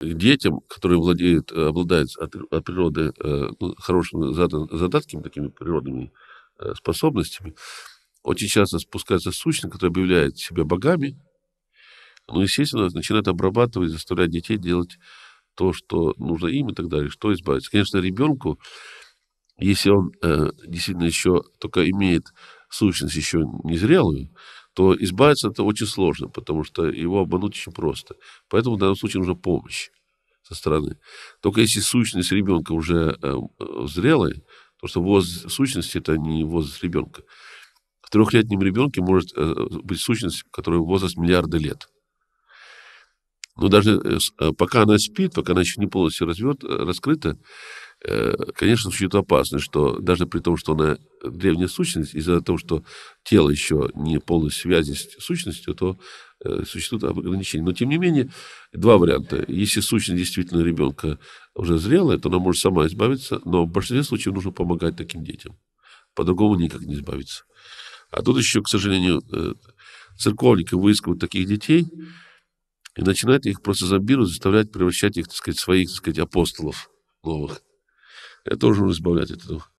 детям, которые владеют, э, обладают от, природы э, ну, хорошими задатками, такими природными э, способностями, очень часто спускается сущность, которая объявляет себя богами, ну, естественно, начинает обрабатывать, заставлять детей делать то, что нужно им и так далее, что избавиться. Конечно, ребенку, если он э, действительно еще только имеет сущность еще незрелую, то избавиться это очень сложно, потому что его обмануть очень просто. Поэтому в данном случае нужна помощь со стороны. Только если сущность ребенка уже э, зрелая, то что возраст сущности это не возраст ребенка. В трехлетнем ребенке может э, быть сущность, которая возраст миллиарда лет. Но даже э, э, пока она спит, пока она еще не полностью развет, э, раскрыта, э, конечно, существует опасность, что даже при том, что она древняя сущность, из-за того, что тело еще не полностью в связи с сущностью, то э, существуют ограничения. Но, тем не менее, два варианта. Если сущность действительно ребенка уже зрелая, то она может сама избавиться, но в большинстве случаев нужно помогать таким детям. По-другому никак не избавиться. А тут еще, к сожалению, э, церковники выискивают таких детей и начинают их просто зомбировать, заставлять превращать их, так сказать, своих, так сказать, апостолов новых. Это тоже нужно избавлять от этого.